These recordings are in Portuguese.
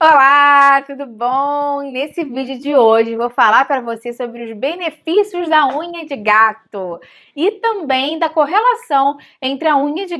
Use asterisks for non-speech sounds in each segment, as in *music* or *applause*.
Olá, tudo bom? Nesse vídeo de hoje vou falar para você sobre os benefícios da unha de gato e também da correlação entre a unha de,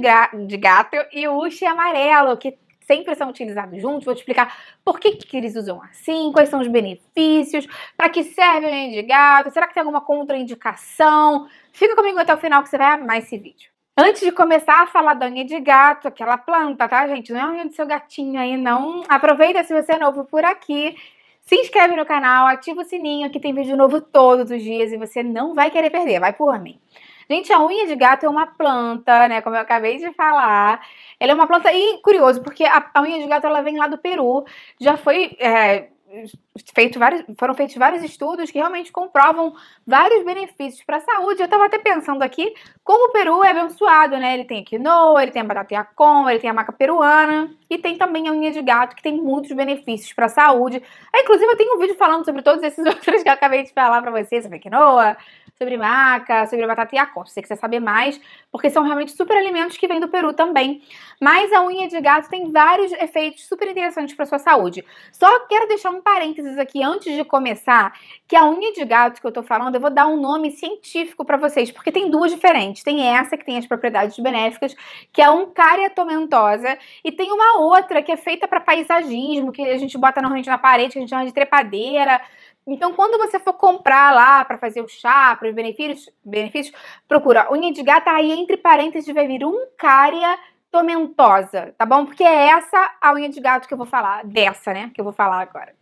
de gato e o uchi amarelo, que sempre são utilizados juntos. Vou te explicar por que, que eles usam assim, quais são os benefícios, para que serve a unha de gato, será que tem alguma contraindicação? Fica comigo até o final que você vai amar esse vídeo. Antes de começar a falar da unha de gato, aquela planta, tá, gente? Não é a unha do seu gatinho aí, não. Aproveita se você é novo por aqui. Se inscreve no canal, ativa o sininho que tem vídeo novo todos os dias e você não vai querer perder, vai por mim. Gente, a unha de gato é uma planta, né? Como eu acabei de falar. Ela é uma planta, e curioso, porque a, a unha de gato ela vem lá do Peru. Já foi. É, feito vários, foram feitos vários estudos que realmente comprovam vários benefícios para a saúde. Eu estava até pensando aqui como o Peru é abençoado, né? Ele tem a quinoa, ele tem a batata yacon, ele tem a maca peruana e tem também a unha de gato, que tem muitos benefícios para a saúde. Ah, inclusive, eu tenho um vídeo falando sobre todos esses *laughs* outros que eu acabei de falar para vocês, sobre a quinoa, sobre maca, sobre batata yacon, se você quiser saber mais, porque são realmente super alimentos que vêm do Peru também. Mas a unha de gato tem vários efeitos super interessantes para sua saúde. Só quero deixar um parênteses aqui antes de começar, que a unha de gato que eu tô falando, eu vou dar um nome científico para vocês, porque tem duas diferentes. Tem essa que tem as propriedades benéficas, que é uncária tomentosa, e tem uma outra que é feita para paisagismo, que a gente bota normalmente na parede, que a gente chama de trepadeira. Então, quando você for comprar lá para fazer o chá, para os benefícios, benefícios, procura unha de gata, aí entre parênteses vai vir uncária tomentosa, tá bom? Porque é essa a unha de gato que eu vou falar, dessa, né, que eu vou falar agora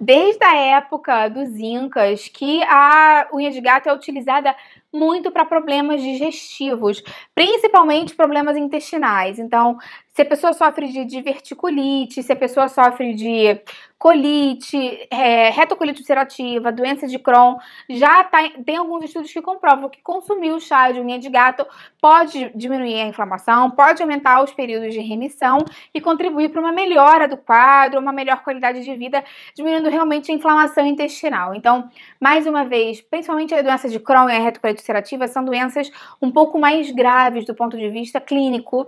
desde a época dos Incas que a unha de gato é utilizada muito para problemas digestivos, principalmente problemas intestinais. Então, se a pessoa sofre de diverticulite, se a pessoa sofre de colite, é, retocolite ulcerativa, doença de Crohn, já tá, tem alguns estudos que comprovam que consumir o chá de unha de gato pode diminuir a inflamação, pode aumentar os períodos de remissão e contribuir para uma melhora do quadro, uma melhor qualidade de vida, diminuindo causando realmente inflamação intestinal. Então, mais uma vez, principalmente a doença de Crohn e a retocolite ulcerativa são doenças um pouco mais graves do ponto de vista clínico,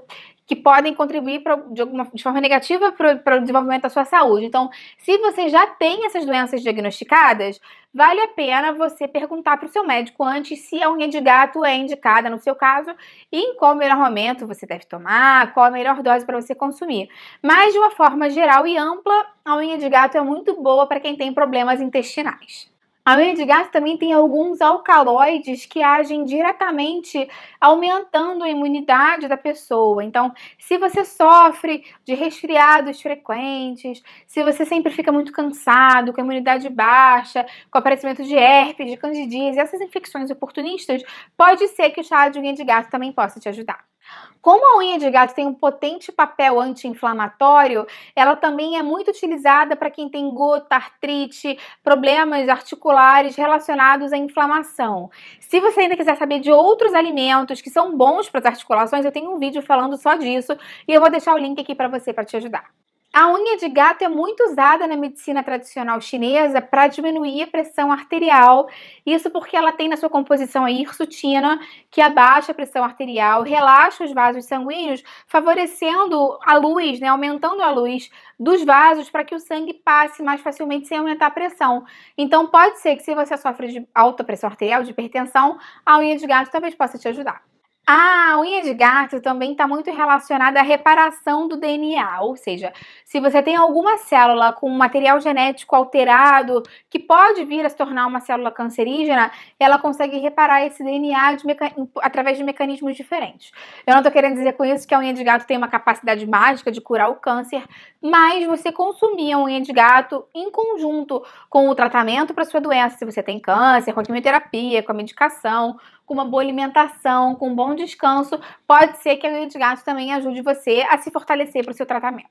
que podem contribuir pra, de, alguma, de forma negativa para o desenvolvimento da sua saúde. Então, se você já tem essas doenças diagnosticadas, vale a pena você perguntar para o seu médico antes se a unha de gato é indicada no seu caso e em qual melhor momento você deve tomar, qual a melhor dose para você consumir. Mas, de uma forma geral e ampla, a unha de gato é muito boa para quem tem problemas intestinais. A unha de gato também tem alguns alcaloides que agem diretamente aumentando a imunidade da pessoa. Então, se você sofre de resfriados frequentes, se você sempre fica muito cansado, com a imunidade baixa, com aparecimento de herpes, de candidíase, essas infecções oportunistas, pode ser que o chá de unha de gato também possa te ajudar. Como a unha de gato tem um potente papel anti-inflamatório, ela também é muito utilizada para quem tem gota, artrite, problemas articulares relacionados à inflamação. Se você ainda quiser saber de outros alimentos que são bons para as articulações, eu tenho um vídeo falando só disso e eu vou deixar o link aqui para você para te ajudar. A unha de gato é muito usada na medicina tradicional chinesa para diminuir a pressão arterial. Isso porque ela tem na sua composição a hirsutina, que abaixa a pressão arterial, relaxa os vasos sanguíneos, favorecendo a luz, né, aumentando a luz dos vasos para que o sangue passe mais facilmente sem aumentar a pressão. Então pode ser que se você sofre de alta pressão arterial, de hipertensão, a unha de gato talvez possa te ajudar. Ah. A unha de gato também está muito relacionada à reparação do DNA, ou seja, se você tem alguma célula com material genético alterado que pode vir a se tornar uma célula cancerígena, ela consegue reparar esse DNA de meca... através de mecanismos diferentes. Eu não estou querendo dizer com isso que a unha de gato tem uma capacidade mágica de curar o câncer, mas você consumir a unha de gato em conjunto com o tratamento para sua doença, se você tem câncer, com a quimioterapia, com a medicação, com uma boa alimentação, com um bom descanso, pode ser que a lei de gato também ajude você a se fortalecer para o seu tratamento.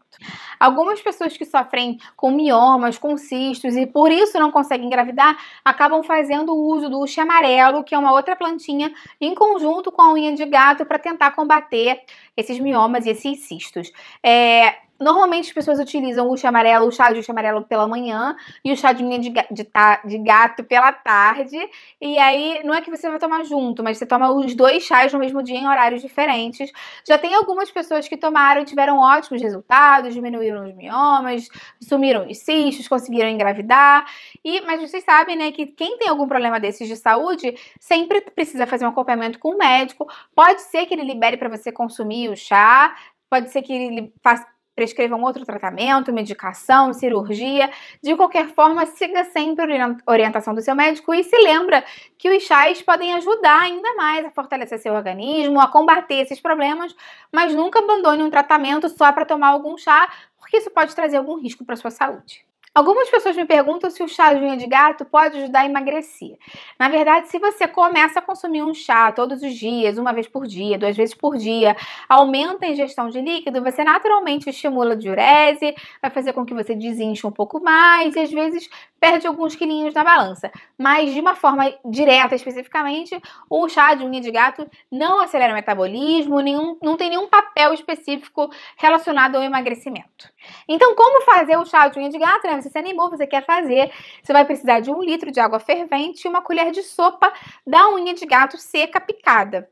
Algumas pessoas que sofrem com miomas, com cistos e por isso não conseguem engravidar, acabam fazendo uso do uxi amarelo, que é uma outra plantinha, em conjunto com a unha de gato para tentar combater esses miomas e esses cistos. É, Normalmente as pessoas utilizam o chá amarelo, o chá de chá amarelo pela manhã e o chá de unha de, de, de, gato pela tarde. E aí, não é que você vai tomar junto, mas você toma os dois chás no mesmo dia em horários diferentes. Já tem algumas pessoas que tomaram e tiveram ótimos resultados, diminuíram os miomas, sumiram os cistos, conseguiram engravidar. E, mas vocês sabem, né, que quem tem algum problema desses de saúde sempre precisa fazer um acompanhamento com o médico. Pode ser que ele libere para você consumir o chá, pode ser que ele faça prescrevam outro tratamento, medicação, cirurgia. De qualquer forma, siga sempre a orientação do seu médico e se lembra que os chás podem ajudar ainda mais a fortalecer seu organismo, a combater esses problemas, mas nunca abandone um tratamento só para tomar algum chá, porque isso pode trazer algum risco para sua saúde. Algumas pessoas me perguntam se o chá de unha de gato pode ajudar a emagrecer. Na verdade, se você começa a consumir um chá todos os dias, uma vez por dia, duas vezes por dia, aumenta a ingestão de líquido, você naturalmente estimula a diurese, vai fazer com que você desinche um pouco mais e às vezes perde alguns quilinhos na balança. Mas de uma forma direta, especificamente, o chá de unha de gato não acelera o metabolismo, nenhum, não tem nenhum papel específico relacionado ao emagrecimento. Então, como fazer o chá de unha de gato? Né? Você se animou, você quer fazer, você vai precisar de um litro de água fervente e uma colher de sopa da unha de gato seca picada.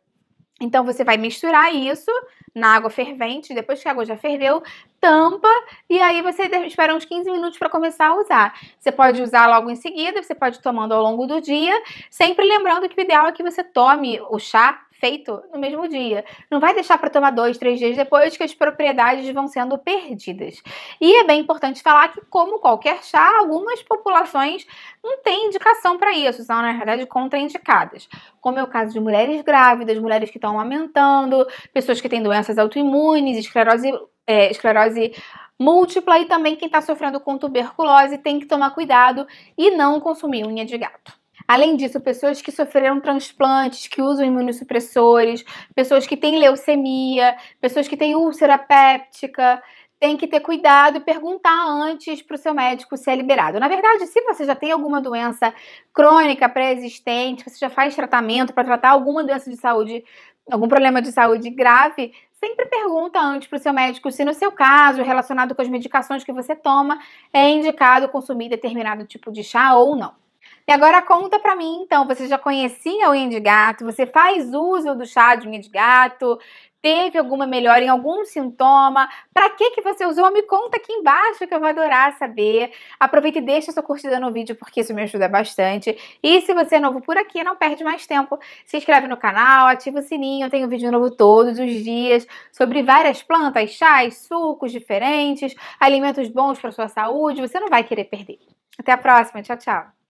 Então você vai misturar isso na água fervente, depois que a água já ferveu, tampa e aí você espera uns 15 minutos para começar a usar. Você pode usar logo em seguida, você pode ir tomando ao longo do dia, sempre lembrando que o ideal é que você tome o chá feito no mesmo dia. Não vai deixar para tomar dois, três dias depois que as propriedades vão sendo perdidas. E é bem importante falar que, como qualquer chá, algumas populações não têm indicação para isso, são na verdade contraindicadas. Como é o caso de mulheres grávidas, mulheres que estão amamentando, pessoas que têm doenças autoimunes, esclerose, é, esclerose múltipla e também quem está sofrendo com tuberculose tem que tomar cuidado e não consumir unha de gato. Além disso, pessoas que sofreram transplantes, que usam imunossupressores, pessoas que têm leucemia, pessoas que têm úlcera péptica, tem que ter cuidado e perguntar antes para o seu médico se é liberado. Na verdade, se você já tem alguma doença crônica pré-existente, você já faz tratamento para tratar alguma doença de saúde, algum problema de saúde grave, sempre pergunta antes para o seu médico se, no seu caso, relacionado com as medicações que você toma, é indicado consumir determinado tipo de chá ou não. E agora conta para mim, então, você já conhecia o de gato? Você faz uso do chá de unha de gato? Teve alguma melhora em algum sintoma? Para que que você usou? Me conta aqui embaixo que eu vou adorar saber. Aproveita e deixa sua curtida no vídeo porque isso me ajuda bastante. E se você é novo por aqui, não perde mais tempo. Se inscreve no canal, ativa o sininho. Tem tenho vídeo novo todos os dias sobre várias plantas, chás, sucos diferentes, alimentos bons para sua saúde. Você não vai querer perder. Até a próxima. Tchau, tchau.